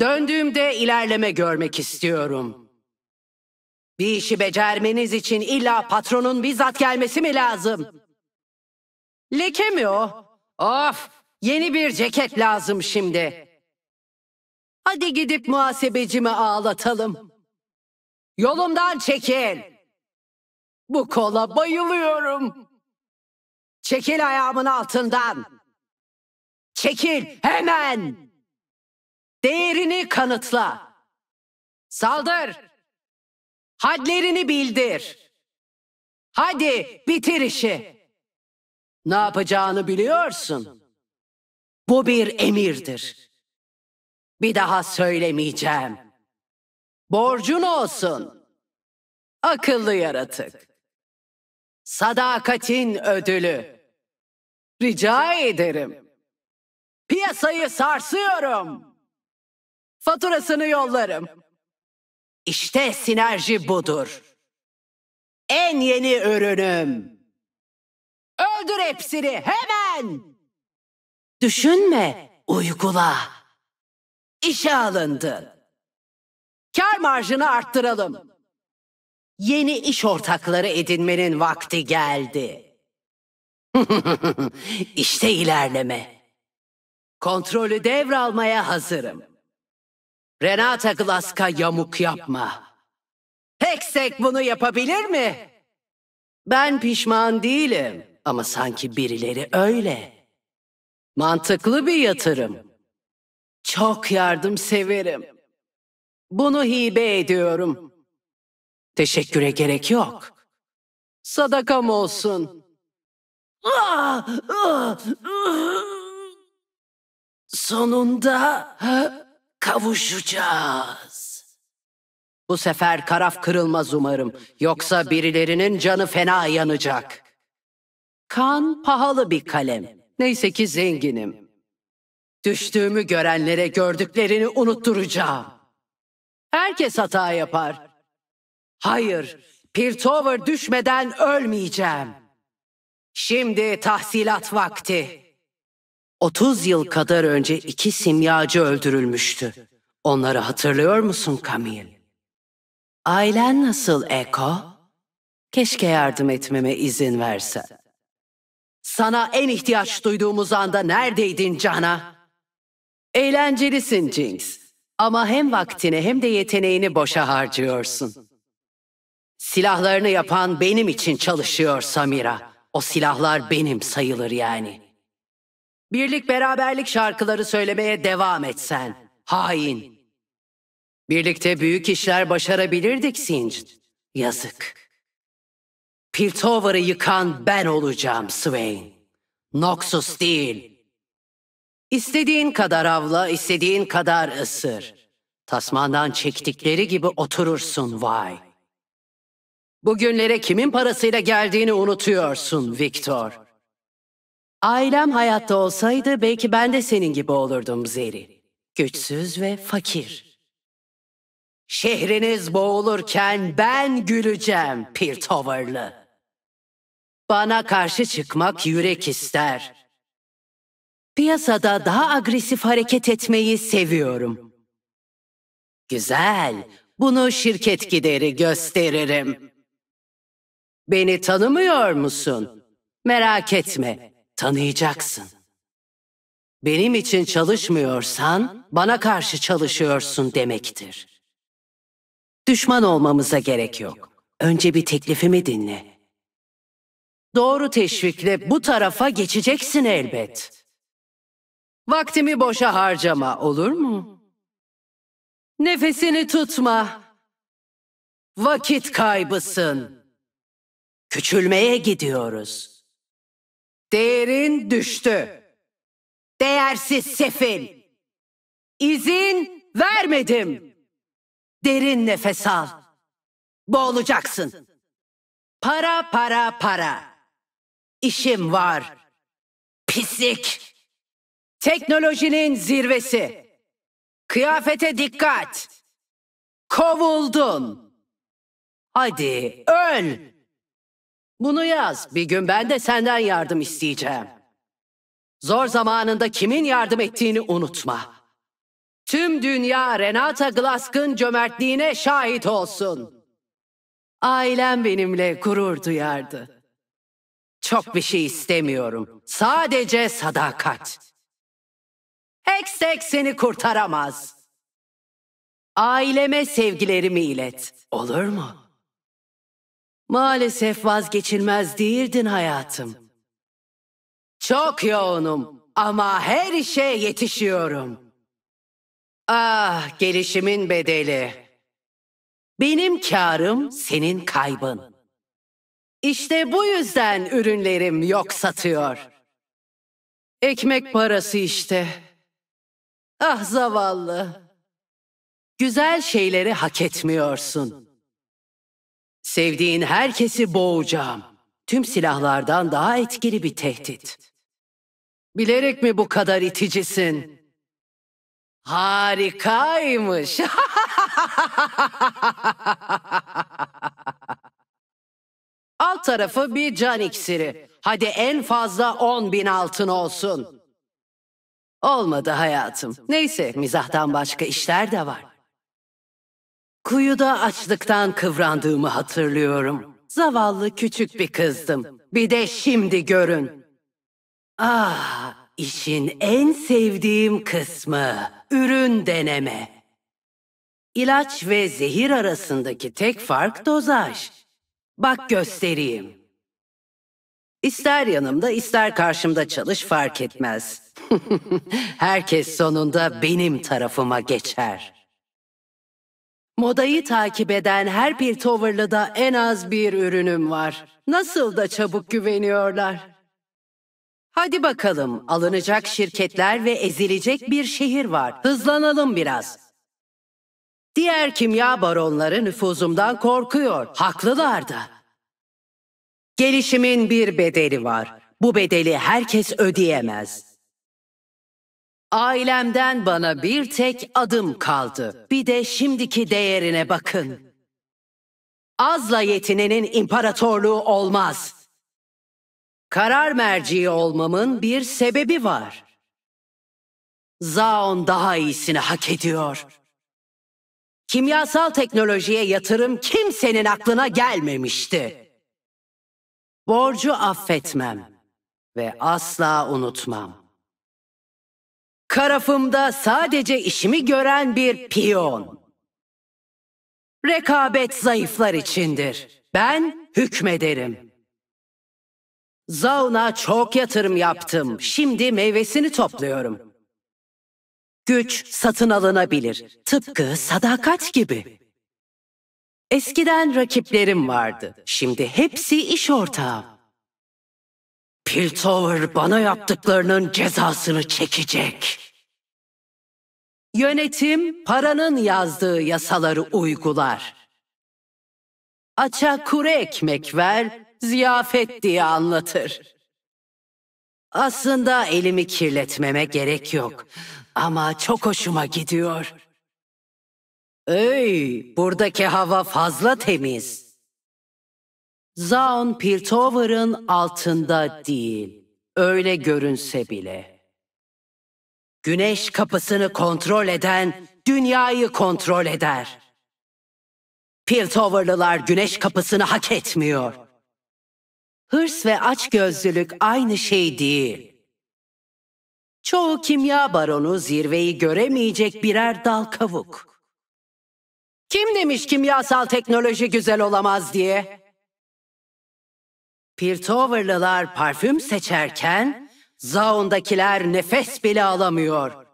Döndüğümde ilerleme görmek istiyorum. Bir işi becermeniz için illa patronun bizzat gelmesi mi lazım? Leke mi o? Of! Yeni bir ceket lazım şimdi. Hadi gidip muhasebecimi ağlatalım. Yolumdan çekil. Bu kola bayılıyorum. Çekil ayağımın altından. Çekil hemen. Değerini kanıtla. Saldır. Hadlerini bildir. Hadi bitir işi. Ne yapacağını biliyorsun. Bu bir emirdir. Bir daha söylemeyeceğim. Borcun olsun. Akıllı yaratık. Sadakatin ödülü. Rica ederim. Piyasayı sarsıyorum. Faturasını yollarım. İşte sinerji budur. En yeni ürünüm. Öldür hepsini hemen. Düşünme, uygula. İşe alındın. Kar marjını arttıralım. Yeni iş ortakları edinmenin vakti geldi. İşte ilerleme. Kontrolü devralmaya hazırım. Renata Glaska yamuk yapma. Heksek bunu yapabilir mi? Ben pişman değilim ama sanki birileri öyle. Mantıklı bir yatırım. Çok yardım severim. Bunu hibe ediyorum. Teşekküre gerek yok. Sadakam olsun. Ah, ah, ah. Sonunda kavuşacağız. Bu sefer karaf kırılmaz umarım. Yoksa birilerinin canı fena yanacak. Kan pahalı bir kalem. Neyse ki zenginim. Düştüğümü görenlere gördüklerini unutturacağım. Herkes hata yapar. Hayır, Piltover düşmeden ölmeyeceğim. Şimdi tahsilat vakti. 30 yıl kadar önce iki simyacı öldürülmüştü. Onları hatırlıyor musun Camille? Ailen nasıl Eko? Keşke yardım etmeme izin verse. Sana en ihtiyaç duyduğumuz anda neredeydin Cana? Eğlencelisin Jinx. Ama hem vaktini hem de yeteneğini boşa harcıyorsun. Silahlarını yapan benim için çalışıyor Samira. O silahlar benim sayılır yani. Birlik beraberlik şarkıları söylemeye devam etsen. Hain. Birlikte büyük işler başarabilirdik Sinj. Yazık. Piltover'ı yıkan ben olacağım Swain. Noxus değil. İstediğin kadar avla, istediğin kadar ısır. Tasmandan çektikleri gibi oturursun vay. Bugünlere kimin parasıyla geldiğini unutuyorsun Victor. Ailem hayatta olsaydı belki ben de senin gibi olurdum Zeri. Güçsüz ve fakir. Şehriniz boğulurken ben güleceğim Piltover'lı. Bana karşı çıkmak yürek ister. Piyasada daha agresif hareket etmeyi seviyorum. Güzel, bunu şirket gideri gösteririm. Beni tanımıyor musun? Merak etme, tanıyacaksın. Benim için çalışmıyorsan bana karşı çalışıyorsun demektir. Düşman olmamıza gerek yok. Önce bir teklifimi dinle. Doğru teşvikle bu tarafa geçeceksin elbet. Vaktimi boşa harcama, olur mu? Nefesini tutma. Vakit kaybısın. Küçülmeye gidiyoruz.'' Değerin düştü. Değersiz sefil. İzin vermedim. Derin nefes al. Boğulacaksın. Para para para. İşim var. Pislik. Teknolojinin zirvesi. Kıyafete dikkat. Kovuldun. Hadi öl. Bunu yaz. Bir gün ben de senden yardım isteyeceğim. Zor zamanında kimin yardım ettiğini unutma. Tüm dünya Renata Glask'ın cömertliğine şahit olsun. Ailem benimle gurur duyardı. Çok bir şey istemiyorum. Sadece sadakat. Eksek seni kurtaramaz. Aileme sevgilerimi ilet. Olur mu? Maalesef vazgeçilmez değildin hayatım. Çok yoğunum ama her işe yetişiyorum. Ah gelişimin bedeli. Benim karım senin kaybın. İşte bu yüzden ürünlerim yok satıyor. Ekmek parası işte. Ah zavallı. Güzel şeyleri hak etmiyorsun. Sevdiğin herkesi boğacağım. Tüm silahlardan daha etkili bir tehdit. Bilerek mi bu kadar iticisin? Harikaymış. Alt tarafı bir can iksiri. Hadi en fazla on bin altın olsun. Olmadı hayatım. Neyse mizahtan başka işler de var. Kuyuda açlıktan kıvrandığımı hatırlıyorum. Zavallı küçük bir kızdım. Bir de şimdi görün. Ah, işin en sevdiğim kısmı. Ürün deneme. İlaç ve zehir arasındaki tek fark dozaj. Bak göstereyim. İster yanımda ister karşımda çalış fark etmez. Herkes sonunda benim tarafıma geçer. Modayı takip eden her bir tavırlıda en az bir ürünüm var. Nasıl da çabuk güveniyorlar. Hadi bakalım, alınacak şirketler ve ezilecek bir şehir var. Hızlanalım biraz. Diğer kimya baronları nüfuzumdan korkuyor. Haklılar da. Gelişimin bir bedeli var. Bu bedeli herkes ödeyemez. Ailemden bana bir tek adım kaldı. Bir de şimdiki değerine bakın. Azla yetinenin imparatorluğu olmaz. Karar merciği olmamın bir sebebi var. Zaon daha iyisini hak ediyor. Kimyasal teknolojiye yatırım kimsenin aklına gelmemişti. Borcu affetmem ve asla unutmam. Karafımda sadece işimi gören bir piyon. Rekabet zayıflar içindir. Ben hükmederim. Zauna çok yatırım yaptım. Şimdi meyvesini topluyorum. Güç satın alınabilir. Tıpkı sadakat gibi. Eskiden rakiplerim vardı. Şimdi hepsi iş ortağı. Piltover bana yaptıklarının cezasını çekecek. Yönetim paranın yazdığı yasaları uygular. Aça kuru ekmek ver, ziyafet diye anlatır. Aslında elimi kirletmeme gerek yok ama çok hoşuma gidiyor. Ey, buradaki hava fazla temiz. Zaun Piltover'ın altında değil, öyle görünse bile. Güneş kapısını kontrol eden dünyayı kontrol eder. Piltover'lılar güneş kapısını hak etmiyor. Hırs ve açgözlülük aynı şey değil. Çoğu kimya baronu zirveyi göremeyecek birer dal kavuk. Kim demiş kimyasal teknoloji güzel olamaz diye? Piltoverlılar parfüm seçerken Zaun'dakiler nefes bile alamıyor.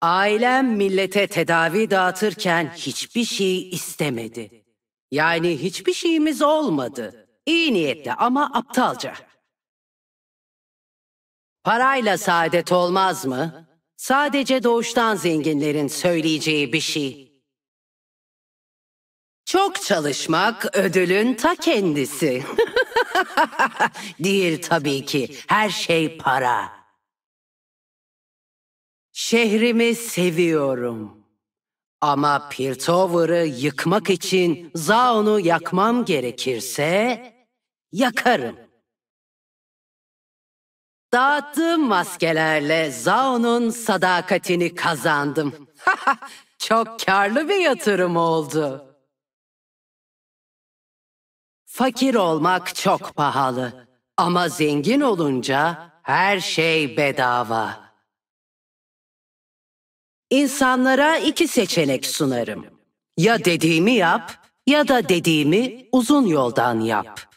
Ailem millete tedavi dağıtırken hiçbir şey istemedi. Yani hiçbir şeyimiz olmadı. İyi niyetli ama aptalca. Parayla saadet olmaz mı? Sadece doğuştan zenginlerin söyleyeceği bir şey. Çok çalışmak ödülün ta kendisi. Değil tabii ki. Her şey para. Şehrimi seviyorum. Ama Piltover'ı yıkmak için Zaun'u yakmam gerekirse yakarım. Dağıttığım maskelerle Zaun'un sadakatini kazandım. Çok karlı bir yatırım oldu. Fakir olmak çok pahalı ama zengin olunca her şey bedava. İnsanlara iki seçenek sunarım. Ya dediğimi yap ya da dediğimi uzun yoldan yap.